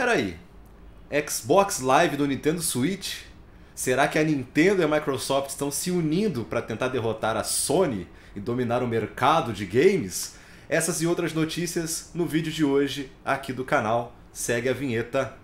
Peraí, Xbox Live do Nintendo Switch? Será que a Nintendo e a Microsoft estão se unindo para tentar derrotar a Sony e dominar o mercado de games? Essas e outras notícias no vídeo de hoje aqui do canal. Segue a vinheta.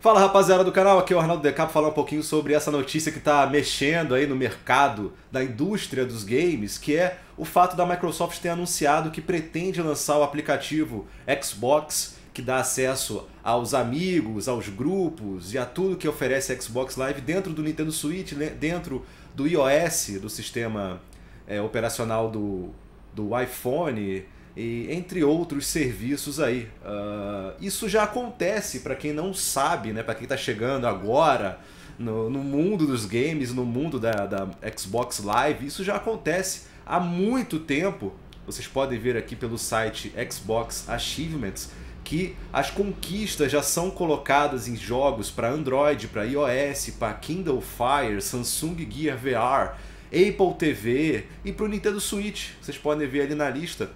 Fala rapaziada do canal, aqui é o Arnaldo Decapo falar um pouquinho sobre essa notícia que está mexendo aí no mercado da indústria dos games, que é o fato da Microsoft ter anunciado que pretende lançar o aplicativo Xbox, que dá acesso aos amigos, aos grupos e a tudo que oferece Xbox Live dentro do Nintendo Switch, dentro do iOS, do sistema é, operacional do, do iPhone, e entre outros serviços aí. Uh, isso já acontece para quem não sabe, né? Para quem está chegando agora no, no, mundo dos games, no mundo da, da Xbox Live, isso já acontece há muito tempo. Vocês podem ver aqui pelo site Xbox Achievements que as conquistas já são colocadas em jogos para Android, para iOS, para Kindle Fire, Samsung Gear VR, Apple TV e para o Nintendo Switch. Vocês podem ver ali na lista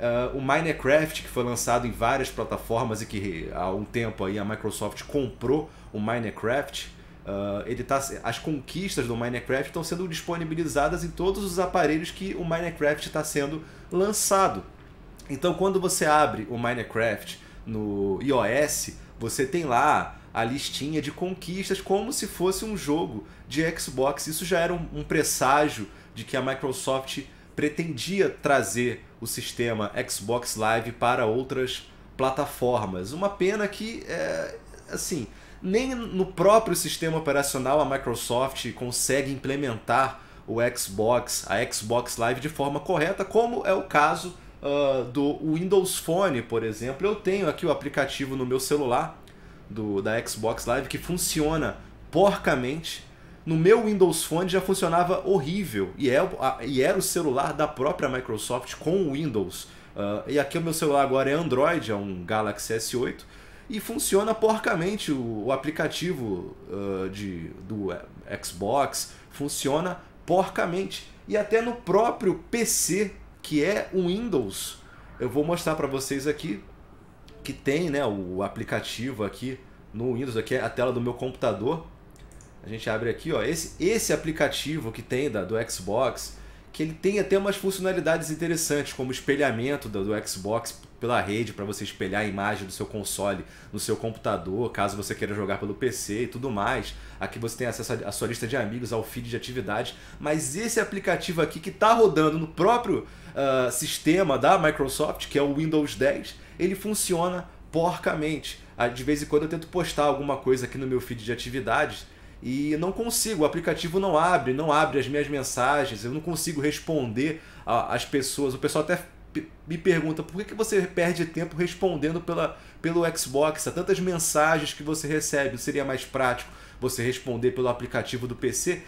Uh, o Minecraft, que foi lançado em várias plataformas e que há um tempo aí a Microsoft comprou o Minecraft, uh, ele tá, as conquistas do Minecraft estão sendo disponibilizadas em todos os aparelhos que o Minecraft está sendo lançado. Então, quando você abre o Minecraft no iOS, você tem lá a listinha de conquistas como se fosse um jogo de Xbox. Isso já era um, um presságio de que a Microsoft pretendia trazer o sistema Xbox Live para outras plataformas. Uma pena que, é, assim, nem no próprio sistema operacional a Microsoft consegue implementar o Xbox, a Xbox Live de forma correta, como é o caso uh, do Windows Phone, por exemplo. Eu tenho aqui o aplicativo no meu celular do, da Xbox Live que funciona porcamente no meu Windows Phone já funcionava horrível e, é, e era o celular da própria Microsoft com o Windows. Uh, e aqui o meu celular agora é Android, é um Galaxy S8 e funciona porcamente o, o aplicativo uh, de, do Xbox, funciona porcamente. E até no próprio PC, que é o Windows, eu vou mostrar para vocês aqui que tem né, o aplicativo aqui no Windows, aqui é a tela do meu computador. A gente abre aqui, ó, esse, esse aplicativo que tem da, do Xbox, que ele tem até umas funcionalidades interessantes, como espelhamento do, do Xbox pela rede para você espelhar a imagem do seu console no seu computador, caso você queira jogar pelo PC e tudo mais. Aqui você tem acesso à sua lista de amigos, ao feed de atividades, mas esse aplicativo aqui que está rodando no próprio uh, sistema da Microsoft, que é o Windows 10, ele funciona porcamente. Ah, de vez em quando eu tento postar alguma coisa aqui no meu feed de atividades e não consigo, o aplicativo não abre, não abre as minhas mensagens, eu não consigo responder às pessoas. O pessoal até me pergunta por que, que você perde tempo respondendo pela, pelo Xbox a tantas mensagens que você recebe, seria mais prático você responder pelo aplicativo do PC?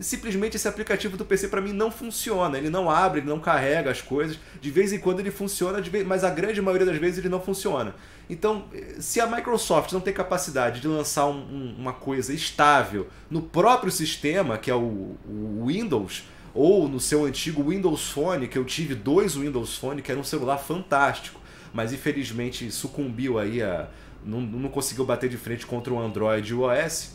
simplesmente esse aplicativo do PC para mim não funciona. Ele não abre, ele não carrega as coisas. De vez em quando ele funciona, vez... mas a grande maioria das vezes ele não funciona. Então, se a Microsoft não tem capacidade de lançar um, uma coisa estável no próprio sistema, que é o, o Windows, ou no seu antigo Windows Phone, que eu tive dois Windows Phone, que era um celular fantástico, mas infelizmente sucumbiu aí a. Não, não conseguiu bater de frente contra o Android e o OS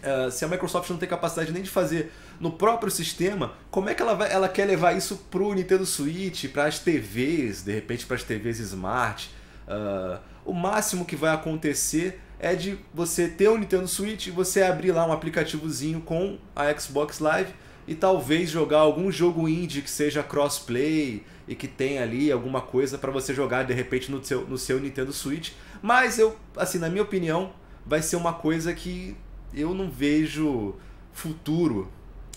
é, se a Microsoft não tem capacidade nem de fazer no próprio sistema, como é que ela, vai, ela quer levar isso para o Nintendo Switch, para as TVs, de repente para as TVs smart? Uh, o máximo que vai acontecer é de você ter um Nintendo Switch e você abrir lá um aplicativozinho com a Xbox Live e talvez jogar algum jogo indie que seja crossplay e que tenha ali alguma coisa para você jogar de repente no seu, no seu Nintendo Switch. Mas eu, assim, na minha opinião, vai ser uma coisa que eu não vejo futuro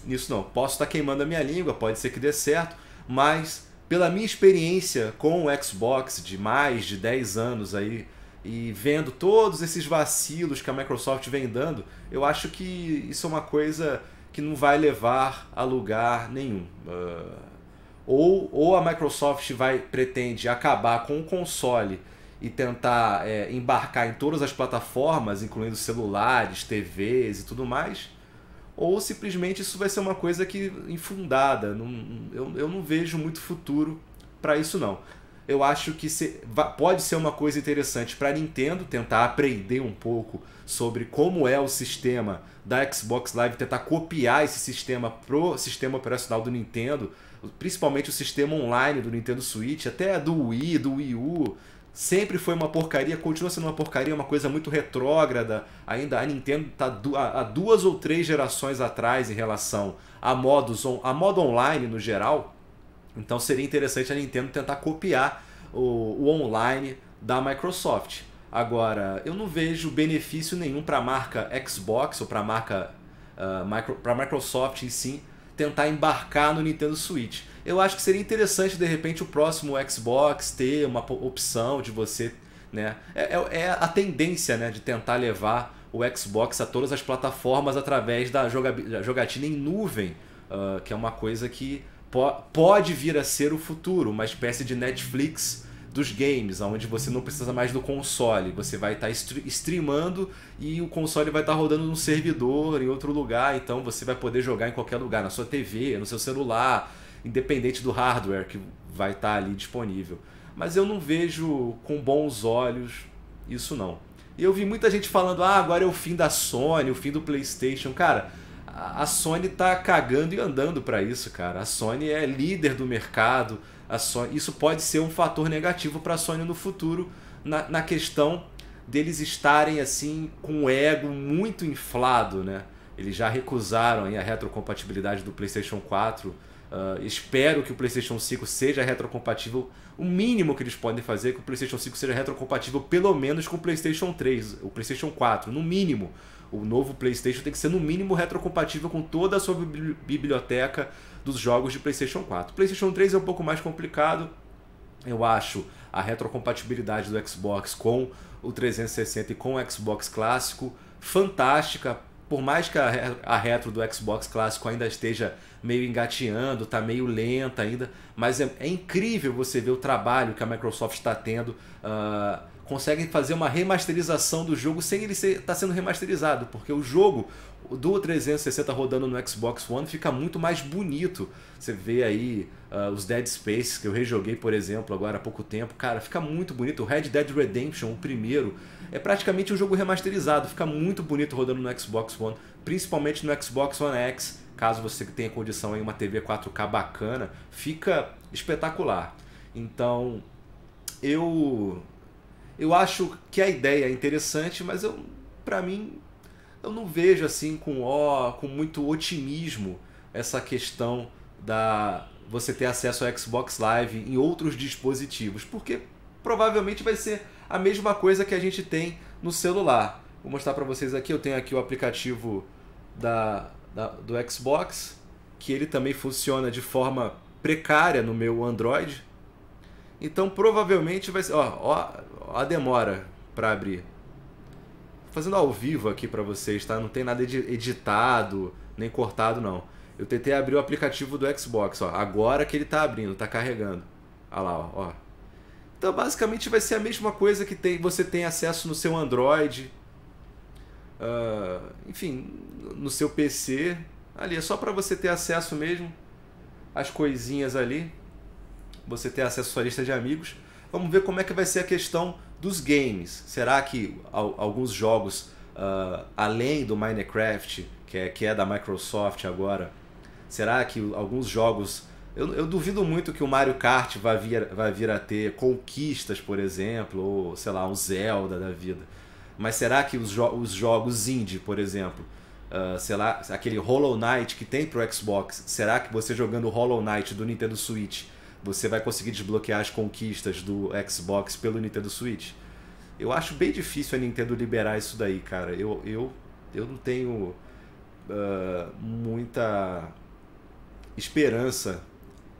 nisso não. Posso estar queimando a minha língua, pode ser que dê certo, mas pela minha experiência com o Xbox de mais de 10 anos aí e vendo todos esses vacilos que a Microsoft vem dando, eu acho que isso é uma coisa que não vai levar a lugar nenhum. Uh, ou, ou a Microsoft vai pretende acabar com o console e tentar é, embarcar em todas as plataformas, incluindo celulares, TVs e tudo mais, ou simplesmente isso vai ser uma coisa que infundada. Não, eu, eu não vejo muito futuro para isso não. Eu acho que se, pode ser uma coisa interessante para a Nintendo tentar aprender um pouco sobre como é o sistema da Xbox Live, tentar copiar esse sistema pro sistema operacional do Nintendo, principalmente o sistema online do Nintendo Switch, até do Wii, do Wii U, sempre foi uma porcaria, continua sendo uma porcaria, uma coisa muito retrógrada. Ainda a Nintendo está há duas ou três gerações atrás em relação a modos on a modo online no geral. Então seria interessante a Nintendo tentar copiar o, o online da Microsoft. Agora, eu não vejo benefício nenhum para a marca Xbox ou para a marca uh, micro, Microsoft em si tentar embarcar no Nintendo Switch eu acho que seria interessante, de repente, o próximo Xbox ter uma opção de você. Né? É, é, é a tendência né, de tentar levar o Xbox a todas as plataformas através da jogatina em nuvem, uh, que é uma coisa que po pode vir a ser o futuro, uma espécie de Netflix dos games, onde você não precisa mais do console, você vai tá estar streamando e o console vai estar tá rodando num servidor em outro lugar, então você vai poder jogar em qualquer lugar, na sua TV, no seu celular, independente do hardware que vai estar tá ali disponível. Mas eu não vejo com bons olhos isso não. E eu vi muita gente falando, ah, agora é o fim da Sony, o fim do PlayStation. Cara, a Sony tá cagando e andando para isso, cara. A Sony é líder do mercado. A Sony... Isso pode ser um fator negativo para a Sony no futuro, na, na questão deles estarem assim com o ego muito inflado, né? Eles já recusaram a retrocompatibilidade do PlayStation 4 Uh, espero que o PlayStation 5 seja retrocompatível. O mínimo que eles podem fazer é que o PlayStation 5 seja retrocompatível, pelo menos com o PlayStation 3, o PlayStation 4, no mínimo. O novo PlayStation tem que ser, no mínimo, retrocompatível com toda a sua biblioteca dos jogos de PlayStation 4. O PlayStation 3 é um pouco mais complicado, eu acho a retrocompatibilidade do Xbox com o 360 e com o Xbox clássico fantástica. Por mais que a retro do Xbox clássico ainda esteja meio engateando, está meio lenta ainda, mas é, é, incrível você ver o trabalho que a Microsoft está tendo. Uh, conseguem fazer uma remasterização do jogo sem ele estar tá sendo remasterizado, porque o jogo do 360 rodando no Xbox One fica muito mais bonito. Você vê aí uh, os Dead Space que eu rejoguei, por exemplo, agora há pouco tempo. Cara, fica muito bonito. O Red Dead Redemption, o primeiro, é praticamente um jogo remasterizado. Fica muito bonito rodando no Xbox One, principalmente no Xbox One X caso você tenha condição em uma TV 4K bacana, fica espetacular. Então, eu eu acho que a ideia é interessante, mas eu para mim eu não vejo assim com ó, com muito otimismo essa questão da você ter acesso ao Xbox Live em outros dispositivos, porque provavelmente vai ser a mesma coisa que a gente tem no celular. Vou mostrar para vocês aqui, eu tenho aqui o aplicativo da da, do Xbox, que ele também funciona de forma precária no meu Android. Então provavelmente vai ser. Ó, ó, ó a demora para abrir. Fazendo ao vivo aqui para vocês, tá? Não tem nada editado, nem cortado, não. Eu tentei abrir o aplicativo do Xbox, ó. Agora que ele tá abrindo, tá carregando. Olha lá, ó. ó. Então basicamente vai ser a mesma coisa que tem, você tem acesso no seu Android uh, enfim, no seu PC. Ali é só para você ter acesso mesmo às coisinhas ali. Você ter acesso à sua lista de amigos. Vamos ver como é que vai ser a questão dos games. Será que alguns jogos uh, além do Minecraft, que é, que é da Microsoft agora, será que alguns jogos eu, eu, duvido muito que o Mario Kart vai vir, vai vir a ter conquistas, por exemplo, ou sei lá, um Zelda da vida. Mas será que os, jo os jogos indie, por exemplo, uh, sei lá, aquele Hollow Knight que tem pro Xbox, será que você jogando Hollow Knight do Nintendo Switch, você vai conseguir desbloquear as conquistas do Xbox pelo Nintendo Switch? Eu acho bem difícil a Nintendo liberar isso daí, cara. Eu, eu, eu não tenho uh, muita esperança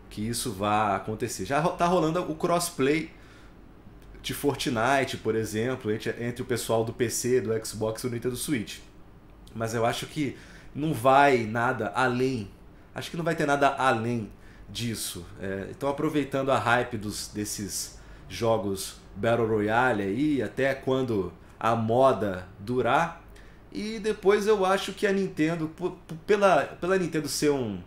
que isso vá acontecer. Já tá rolando o crossplay de Fortnite, por exemplo, entre, o pessoal do PC, do Xbox e do Nintendo Switch. Mas eu acho que não vai nada além. Acho que não vai ter nada além disso. É, então, aproveitando a hype dos, desses jogos Battle Royale aí, até quando a moda durar. E depois eu acho que a Nintendo, pela, pela Nintendo ser um,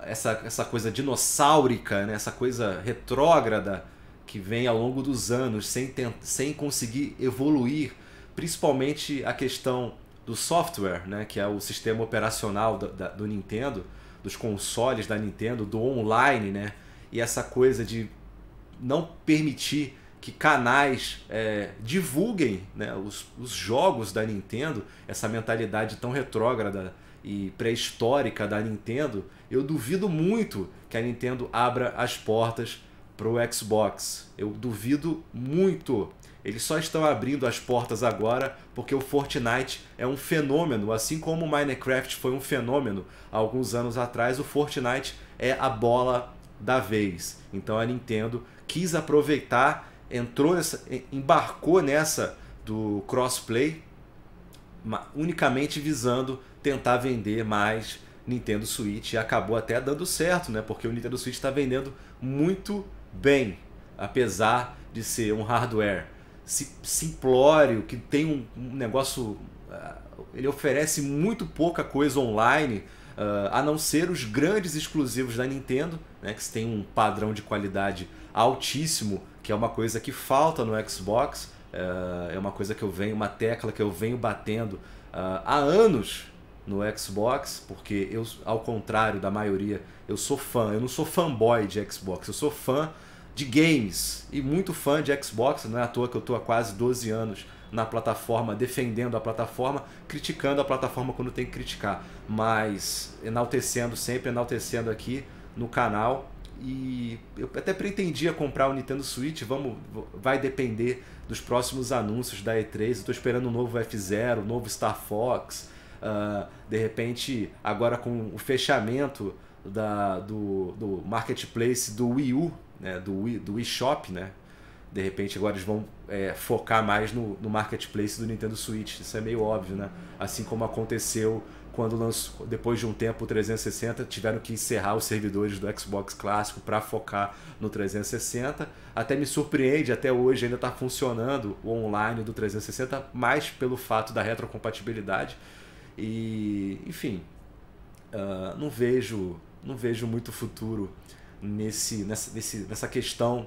essa, essa coisa dinossáurica, né? essa coisa retrógrada que vem ao longo dos anos sem, sem conseguir evoluir, principalmente a questão do software, né, que é o sistema operacional do, da, do Nintendo, dos consoles da Nintendo, do online, né, e essa coisa de não permitir que canais é, divulguem né, os, os jogos da Nintendo, essa mentalidade tão retrógrada e pré-histórica da Nintendo, eu duvido muito que a Nintendo abra as portas para o Xbox. Eu duvido muito. Eles só estão abrindo as portas agora porque o Fortnite é um fenômeno, assim como o Minecraft foi um fenômeno há alguns anos atrás, o Fortnite é a bola da vez. Então a Nintendo quis aproveitar, entrou nessa, embarcou nessa do crossplay, unicamente visando tentar vender mais Nintendo Switch e acabou até dando certo, né? Porque o Nintendo Switch está vendendo muito bem, apesar de ser um hardware simplório, que tem um, negócio. Ah, ele oferece muito pouca coisa online, ah, a não ser os grandes exclusivos da Nintendo, né, que tem um padrão de qualidade altíssimo, que é uma coisa que falta no Xbox, ah, é uma coisa que eu venho, uma tecla que eu venho batendo há anos no Xbox, porque eu, ao contrário da maioria, eu sou fã, eu não sou fanboy de Xbox, eu sou fã de games e muito fã de Xbox, não é à toa que eu estou há quase 12 anos na plataforma, defendendo a plataforma, criticando a plataforma quando tem que criticar, mas enaltecendo sempre, enaltecendo aqui no canal. E eu até pretendia comprar o Nintendo Switch, vamos, vai depender dos próximos anúncios da E3. Estou esperando o um novo F0, o um novo Star Fox. Uh, de repente, agora com o fechamento da, do, do marketplace do Wii U, né, do, Wii, do eShop, né? De repente agora eles vão é, focar mais no, no marketplace do Nintendo Switch. Isso é meio óbvio, né? Assim como aconteceu quando lançou, depois de um tempo o 360, tiveram que encerrar os servidores do Xbox clássico para focar no 360. Até me surpreende, até hoje ainda está funcionando o online do 360, mais pelo fato da retrocompatibilidade. E, enfim, uh, não vejo, não vejo muito futuro nesse, nessa, nesse, nessa questão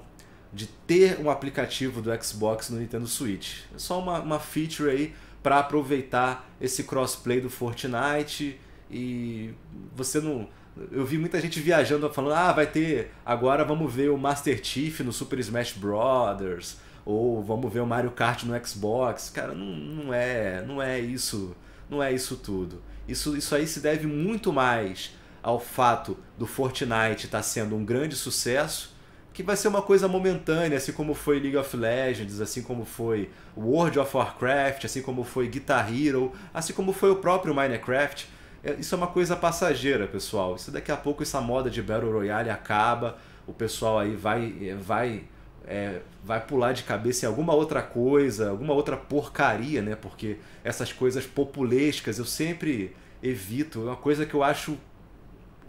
de ter um aplicativo do Xbox no Nintendo Switch. É só uma, uma feature aí para aproveitar esse crossplay do Fortnite e você não. Eu vi muita gente viajando falando, ah, vai ter. Agora vamos ver o Master Chief no Super Smash Brothers. Ou vamos ver o Mario Kart no Xbox. Cara, não, não é. Não é isso. Não é isso tudo. Isso, isso aí se deve muito mais ao fato do Fortnite estar tá sendo um grande sucesso, que vai ser uma coisa momentânea, assim como foi League of Legends, assim como foi World of Warcraft, assim como foi Guitar Hero, assim como foi o próprio Minecraft. É, isso é uma coisa passageira, pessoal. Isso daqui a pouco essa moda de Battle Royale acaba, o pessoal aí vai é, vai é, vai pular de cabeça em alguma outra coisa, alguma outra porcaria, né? Porque essas coisas populescas eu sempre evito. É uma coisa que eu acho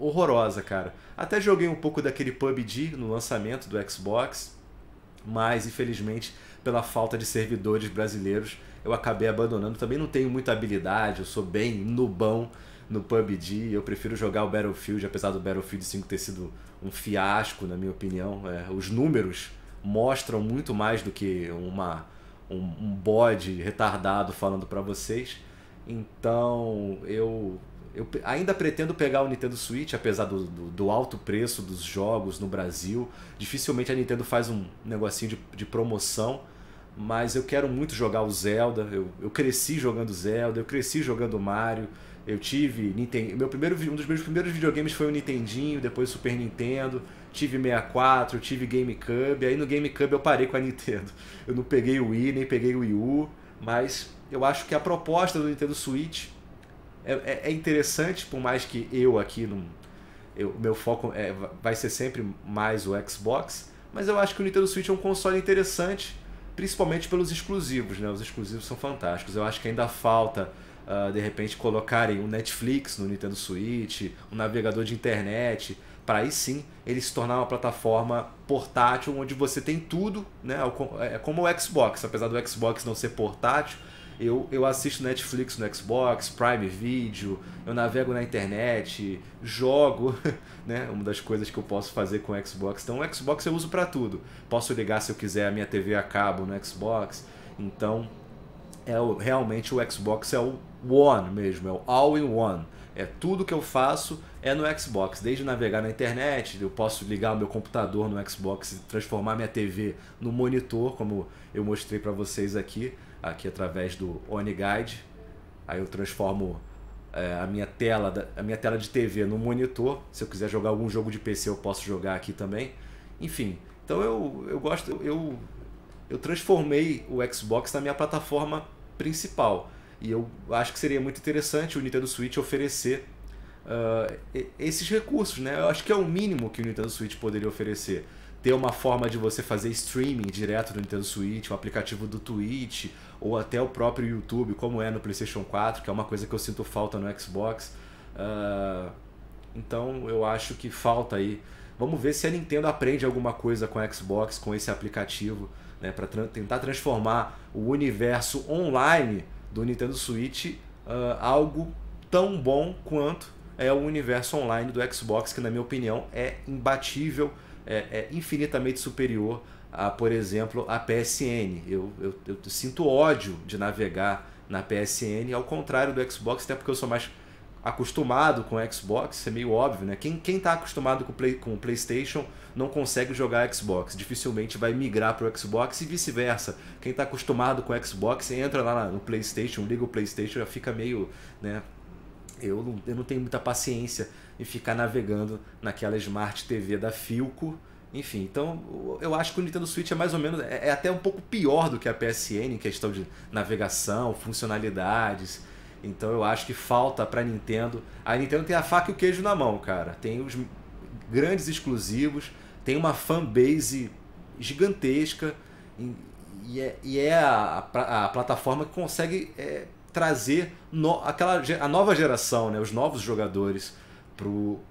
horrorosa, cara. Até joguei um pouco daquele PUBG no lançamento do Xbox, mas infelizmente pela falta de servidores brasileiros eu acabei abandonando. Também não tenho muita habilidade, eu sou bem nubão no PUBG, eu prefiro jogar o Battlefield, apesar do Battlefield 5 ter sido um fiasco, na minha opinião. É, os números mostram muito mais do que uma, um, um bode retardado falando para vocês. Então eu eu ainda pretendo pegar o Nintendo Switch, apesar do, do, do, alto preço dos jogos no Brasil. Dificilmente a Nintendo faz um negocinho de, de promoção, mas eu quero muito jogar o Zelda. Eu, eu cresci jogando Zelda, eu cresci jogando Mario. Eu tive Nintendo, meu primeiro um dos meus primeiros videogames foi o Nintendinho, depois o Super Nintendo, tive 64, tive GameCube, aí no GameCube eu parei com a Nintendo. Eu não peguei o Wii, nem peguei o Wii U, mas eu acho que a proposta do Nintendo Switch é, é, é interessante, por mais que eu aqui não. O meu foco é, vai ser sempre mais o Xbox, mas eu acho que o Nintendo Switch é um console interessante, principalmente pelos exclusivos, né? Os exclusivos são fantásticos. Eu acho que ainda falta, uh, de repente, colocarem o um Netflix no Nintendo Switch, um navegador de internet, para aí sim ele se tornar uma plataforma portátil onde você tem tudo, né? É como o Xbox, apesar do Xbox não ser portátil, eu, eu assisto Netflix no Xbox, Prime Video, eu navego na internet, jogo, né? Uma das coisas que eu posso fazer com o Xbox. Então o Xbox eu uso para tudo. Posso ligar se eu quiser a minha TV a cabo no Xbox. Então é o, realmente o Xbox é o one mesmo, é o all in one. É tudo que eu faço é no Xbox, desde navegar na internet, eu posso ligar o meu computador no Xbox e transformar minha TV no monitor, como eu mostrei para vocês aqui aqui através do Oni Guide. Aí eu transformo é, a, minha tela, a minha tela de TV no monitor. Se eu quiser jogar algum jogo de PC, eu posso jogar aqui também. Enfim, então eu, eu gosto, eu, eu transformei o Xbox na minha plataforma principal. E eu acho que seria muito interessante o Nintendo Switch oferecer uh, esses recursos, né? Eu acho que é o mínimo que o Nintendo Switch poderia oferecer ter uma forma de você fazer streaming direto no Nintendo Switch, o aplicativo do Twitch ou até o próprio YouTube, como é no PlayStation 4, que é uma coisa que eu sinto falta no Xbox. Uh, então eu acho que falta aí. Vamos ver se a Nintendo aprende alguma coisa com o Xbox, com esse aplicativo, né, para tra tentar transformar o universo online do Nintendo Switch uh, algo tão bom quanto é o universo online do Xbox, que na minha opinião é imbatível é, é infinitamente superior a, por exemplo, a PSN. Eu, eu, eu, sinto ódio de navegar na PSN, ao contrário do Xbox, até porque eu sou mais acostumado com o Xbox, é meio óbvio, né? Quem, quem tá acostumado com, play, com o PlayStation não consegue jogar Xbox, dificilmente vai migrar para o Xbox e vice-versa. Quem tá acostumado com o Xbox entra lá no PlayStation, liga o PlayStation, já fica meio, né? eu não, eu não tenho muita paciência em ficar navegando naquela Smart TV da Filco. Enfim, então eu acho que o Nintendo Switch é mais ou menos. É, é até um pouco pior do que a PSN em questão de navegação, funcionalidades. Então eu acho que falta pra Nintendo. A Nintendo tem a faca e o queijo na mão, cara. Tem os grandes exclusivos, tem uma fanbase gigantesca. E, e é, e é a, a, a, plataforma que consegue. É, trazer no, aquela, a nova geração, né, os novos jogadores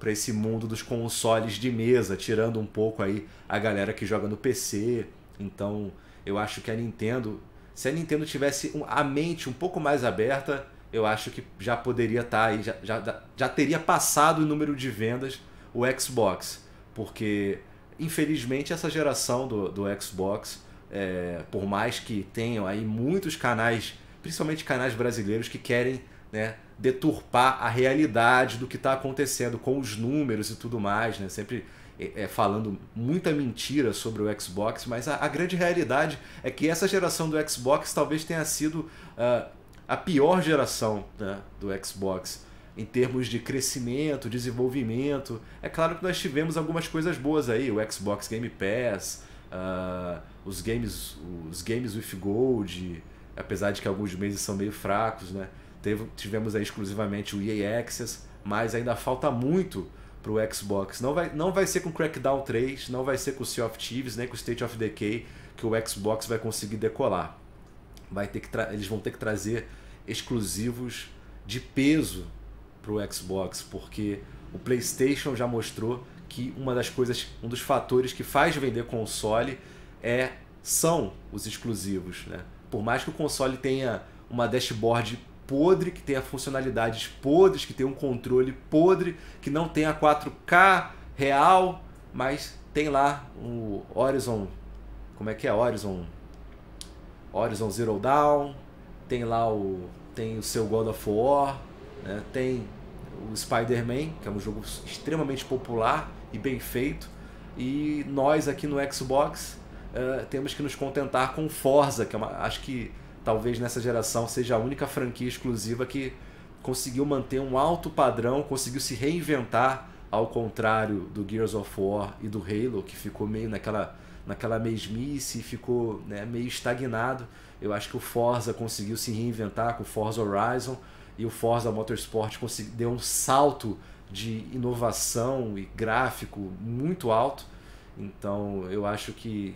para esse mundo dos consoles de mesa, tirando um pouco aí a galera que joga no PC. Então, eu acho que a Nintendo, se a Nintendo tivesse a mente um pouco mais aberta, eu acho que já poderia estar tá aí, já, já, já teria passado o número de vendas o Xbox, porque infelizmente essa geração do, do Xbox, é, por mais que tenham aí muitos canais principalmente canais brasileiros que querem né, deturpar a realidade do que está acontecendo com os números e tudo mais, né? Sempre é, é, falando muita mentira sobre o Xbox, mas a, a, grande realidade é que essa geração do Xbox talvez tenha sido uh, a pior geração né, do Xbox em termos de crescimento, desenvolvimento. É claro que nós tivemos algumas coisas boas aí, o Xbox Game Pass, uh, os games, os games with Gold, apesar de que alguns meses são meio fracos, né? Teve, tivemos aí exclusivamente o EA Access, mas ainda falta muito para o Xbox. Não vai, não vai ser com Crackdown 3, não vai ser com Sea of Thieves, nem com State of Decay que o Xbox vai conseguir decolar. Vai ter que eles vão ter que trazer exclusivos de peso para o Xbox, porque o PlayStation já mostrou que uma das coisas, um dos fatores que faz vender console é são os exclusivos, né? Por mais que o console tenha uma dashboard podre, que tenha funcionalidades podres, que tenha um controle podre, que não tenha 4K real, mas tem lá o Horizon, como é que é Horizon? Horizon Zero Dawn, tem lá o tem o seu God of War, né? tem o Spider-Man, que é um jogo extremamente popular e bem feito. E nós aqui no Xbox uh, temos que nos contentar com Forza, que é uma, acho que talvez nessa geração seja a única franquia exclusiva que conseguiu manter um alto padrão, conseguiu se reinventar, ao contrário do Gears of War e do Halo, que ficou meio naquela, naquela mesmice, ficou né, meio estagnado. Eu acho que o Forza conseguiu se reinventar com o Forza Horizon e o Forza Motorsport conseguiu, deu um salto de inovação e gráfico muito alto. Então eu acho que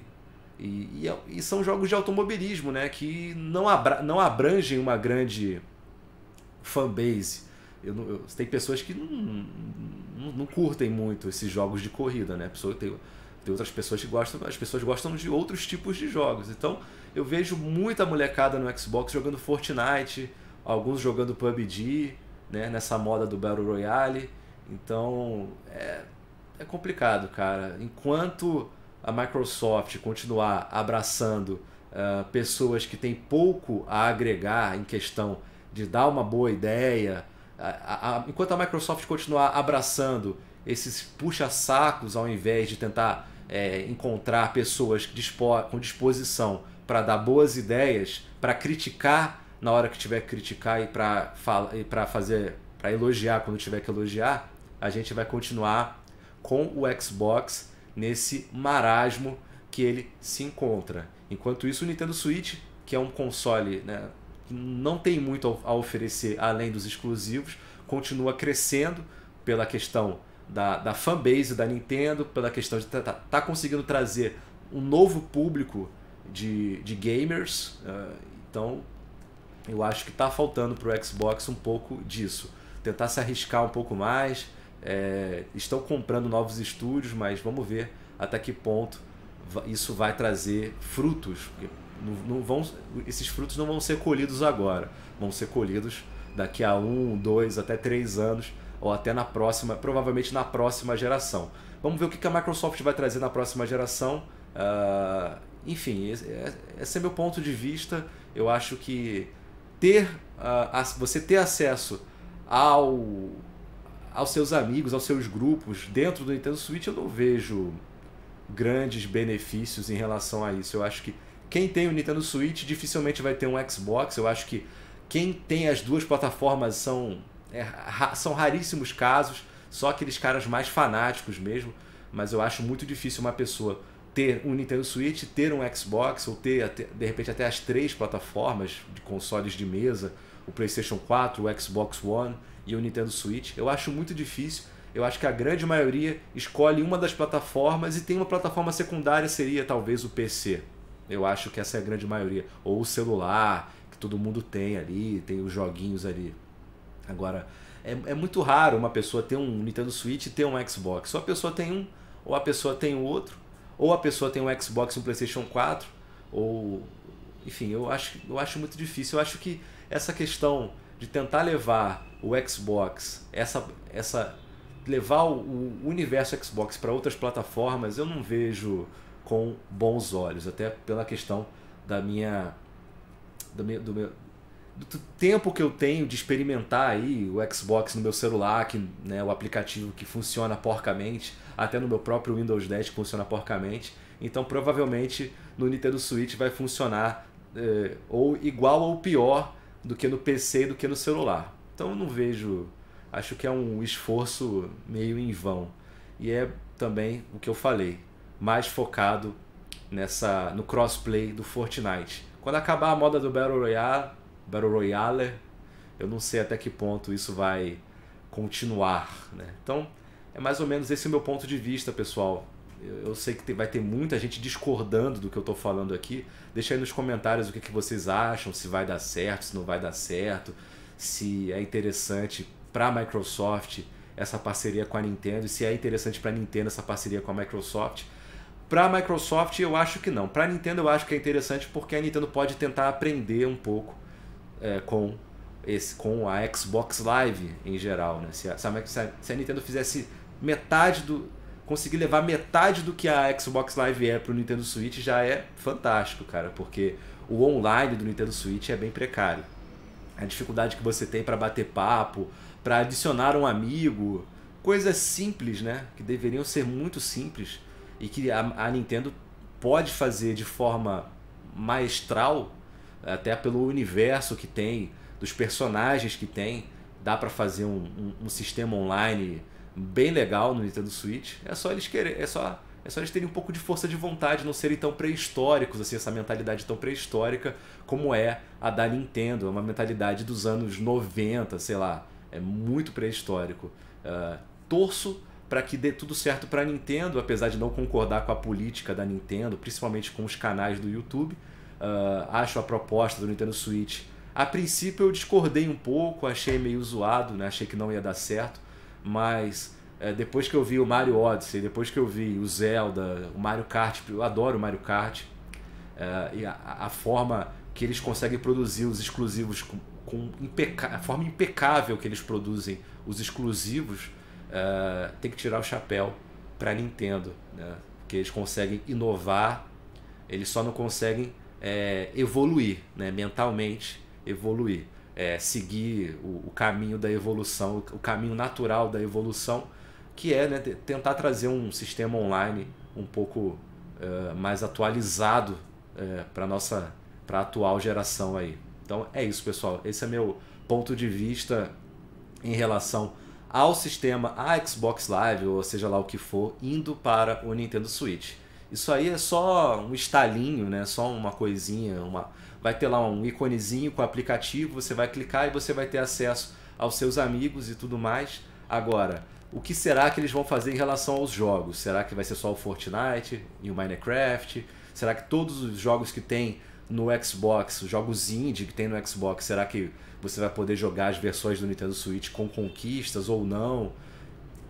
e, e, é, e, são jogos de automobilismo, né? Que não, abra, não abrangem uma grande fanbase. Eu, eu, tem pessoas que não, não, não, curtem muito esses jogos de corrida, né? Pessoa, tem, tem outras pessoas que gostam, as pessoas gostam de outros tipos de jogos. Então, eu vejo muita molecada no Xbox jogando Fortnite, alguns jogando PUBG, né? Nessa moda do Battle Royale. Então, é, é complicado, cara. Enquanto a Microsoft continuar abraçando uh, pessoas que têm pouco a agregar em questão de dar uma boa ideia, a, a, enquanto a Microsoft continuar abraçando esses puxa-sacos ao invés de tentar é, encontrar pessoas dispo, com disposição para dar boas ideias, para criticar na hora que tiver que criticar e para fazer para elogiar quando tiver que elogiar, a gente vai continuar com o Xbox nesse marasmo que ele se encontra. Enquanto isso, o Nintendo Switch, que é um console né, que não tem muito a oferecer além dos exclusivos, continua crescendo pela questão da, da fanbase da Nintendo, pela questão de estar tá, tá, tá conseguindo trazer um novo público de, de gamers. Uh, então, eu acho que está faltando para o Xbox um pouco disso. Tentar se arriscar um pouco mais, é, estão comprando novos estúdios, mas vamos ver até que ponto isso vai trazer frutos. Não, não vão, esses frutos não vão ser colhidos agora, vão ser colhidos daqui a um, dois, até três anos, ou até na próxima, provavelmente na próxima geração. Vamos ver o que a Microsoft vai trazer na próxima geração. Uh, enfim, é, esse é meu ponto de vista. Eu acho que ter uh, você ter acesso ao aos seus amigos, aos seus grupos, dentro do Nintendo Switch, eu não vejo grandes benefícios em relação a isso. Eu acho que quem tem o Nintendo Switch dificilmente vai ter um Xbox. Eu acho que quem tem as duas plataformas são, é, ra, são raríssimos casos, só aqueles caras mais fanáticos mesmo. Mas eu acho muito difícil uma pessoa ter um Nintendo Switch, ter um Xbox ou ter, de repente, até as três plataformas de consoles de mesa o PlayStation 4, o Xbox One e o Nintendo Switch. Eu acho muito difícil. Eu acho que a grande maioria escolhe uma das plataformas e tem uma plataforma secundária, seria talvez o PC. Eu acho que essa é a grande maioria. Ou o celular, que todo mundo tem ali, tem os joguinhos ali. Agora, é, é muito raro uma pessoa ter um Nintendo Switch e ter um Xbox. Ou a pessoa tem um, ou a pessoa tem o outro, ou a pessoa tem um Xbox e um PlayStation 4, ou. Enfim, eu acho, eu acho muito difícil. Eu acho que essa questão de tentar levar o Xbox, essa, essa levar o universo Xbox para outras plataformas, eu não vejo com bons olhos, até pela questão da minha do meu, do meu do tempo que eu tenho de experimentar aí o Xbox no meu celular, que né, o aplicativo que funciona porcamente, até no meu próprio Windows 10 que funciona porcamente. Então provavelmente no Nintendo Switch vai funcionar eh, ou igual ou pior do que no PC e do que no celular. Então eu não vejo, acho que é um esforço meio em vão. E é também o que eu falei, mais focado nessa no crossplay do Fortnite. Quando acabar a moda do Battle Royale, Battle Royale, eu não sei até que ponto isso vai continuar, né? Então, é mais ou menos esse o meu ponto de vista, pessoal eu sei que vai ter muita gente discordando do que eu estou falando aqui. Deixa aí nos comentários o que, que vocês acham, se vai dar certo, se não vai dar certo, se é interessante para a Microsoft essa parceria com a Nintendo, e se é interessante para a Nintendo essa parceria com a Microsoft. Para a Microsoft eu acho que não. Para a Nintendo eu acho que é interessante porque a Nintendo pode tentar aprender um pouco é, com esse, com a Xbox Live em geral, né? Se a, se a, se a Nintendo fizesse metade do conseguir levar metade do que a Xbox Live é para o Nintendo Switch já é fantástico, cara, porque o online do Nintendo Switch é bem precário. A dificuldade que você tem para bater papo, para adicionar um amigo, coisas simples, né? Que deveriam ser muito simples e que a, a Nintendo pode fazer de forma maestral, até pelo universo que tem, dos personagens que tem. Dá para fazer um, um, um sistema online bem legal no Nintendo Switch. É só eles querer, é só é só eles terem um pouco de força de vontade, não serem tão pré-históricos, assim, essa mentalidade tão pré-histórica como é a da Nintendo. É uma mentalidade dos anos 90, sei lá. É muito pré-histórico. Uh, torço para que dê tudo certo para a Nintendo, apesar de não concordar com a política da Nintendo, principalmente com os canais do YouTube. Uh, acho a proposta do Nintendo Switch. A princípio eu discordei um pouco, achei meio zoado, né? achei que não ia dar certo mas é, depois que eu vi o Mario Odyssey, depois que eu vi o Zelda, o Mario Kart, eu adoro o Mario Kart, é, e a, a, forma que eles conseguem produzir os exclusivos com, com a forma impecável que eles produzem os exclusivos, é, tem que tirar o chapéu para a Nintendo, né? porque eles conseguem inovar, eles só não conseguem é, evoluir né? mentalmente evoluir é, seguir o, o, caminho da evolução, o caminho natural da evolução, que é né, tentar trazer um sistema online um pouco é, mais atualizado é, para nossa para atual geração aí. Então é isso pessoal, esse é meu ponto de vista em relação ao sistema, a Xbox Live, ou seja lá o que for, indo para o Nintendo Switch. Isso aí é só um estalinho, né? Só uma coisinha, uma, vai ter lá um iconezinho com o aplicativo, você vai clicar e você vai ter acesso aos seus amigos e tudo mais. Agora, o que será que eles vão fazer em relação aos jogos? Será que vai ser só o Fortnite e o Minecraft? Será que todos os jogos que tem no Xbox, os jogos indie que tem no Xbox, será que você vai poder jogar as versões do Nintendo Switch com conquistas ou não?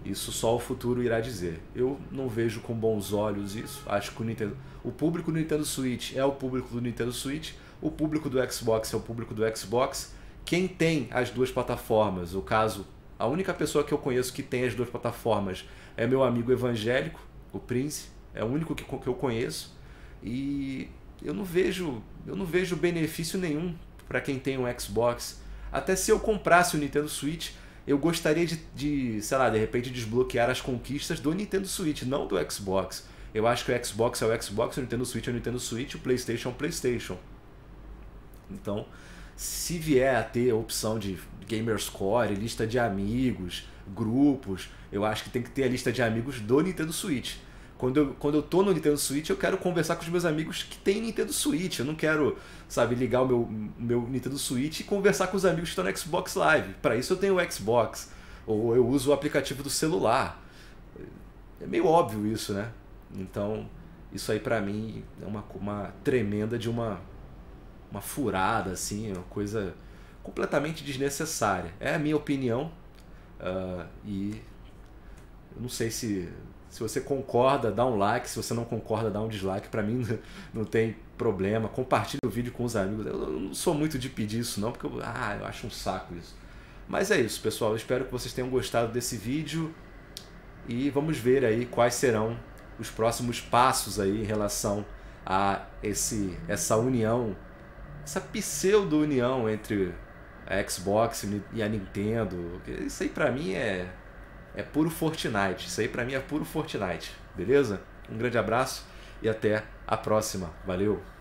Isso só o futuro irá dizer. Eu não vejo com bons olhos isso. Acho que o, Nintendo, o público do Nintendo Switch é o público do Nintendo Switch. O público do Xbox é o público do Xbox. Quem tem as duas plataformas, o caso, a única pessoa que eu conheço que tem as duas plataformas é meu amigo evangélico, o Prince, é o único que, que eu conheço. E eu não vejo, eu não vejo benefício nenhum para quem tem um Xbox. Até se eu comprasse o Nintendo Switch, eu gostaria de, de, sei lá, de repente desbloquear as conquistas do Nintendo Switch, não do Xbox. Eu acho que o Xbox é o Xbox, o Nintendo Switch é o Nintendo Switch, o PlayStation é o PlayStation. Então, se vier a ter a opção de gamerscore, lista de amigos, grupos, eu acho que tem que ter a lista de amigos do Nintendo Switch. Quando eu, quando eu tô no Nintendo Switch, eu quero conversar com os meus amigos que tem Nintendo Switch. Eu não quero, sabe, ligar o meu, meu Nintendo Switch e conversar com os amigos que estão no Xbox Live. Para isso eu tenho o Xbox. Ou eu uso o aplicativo do celular. É meio óbvio isso, né? Então, isso aí para mim é uma, uma tremenda de uma uma furada, assim, é uma coisa completamente desnecessária. É a minha opinião uh, e eu não sei se se você concorda, dá um like. Se você não concorda, dá um dislike. Para mim não tem problema. Compartilhe o vídeo com os amigos. Eu não sou muito de pedir isso não, porque eu, ah, eu acho um saco isso. Mas é isso, pessoal. Eu espero que vocês tenham gostado desse vídeo. E vamos ver aí quais serão os próximos passos aí em relação a esse, essa união essa pseudo-união entre a Xbox e a Nintendo. Isso aí pra mim é, é puro Fortnite. Isso aí pra mim é puro Fortnite, beleza? Um grande abraço e até a próxima. Valeu!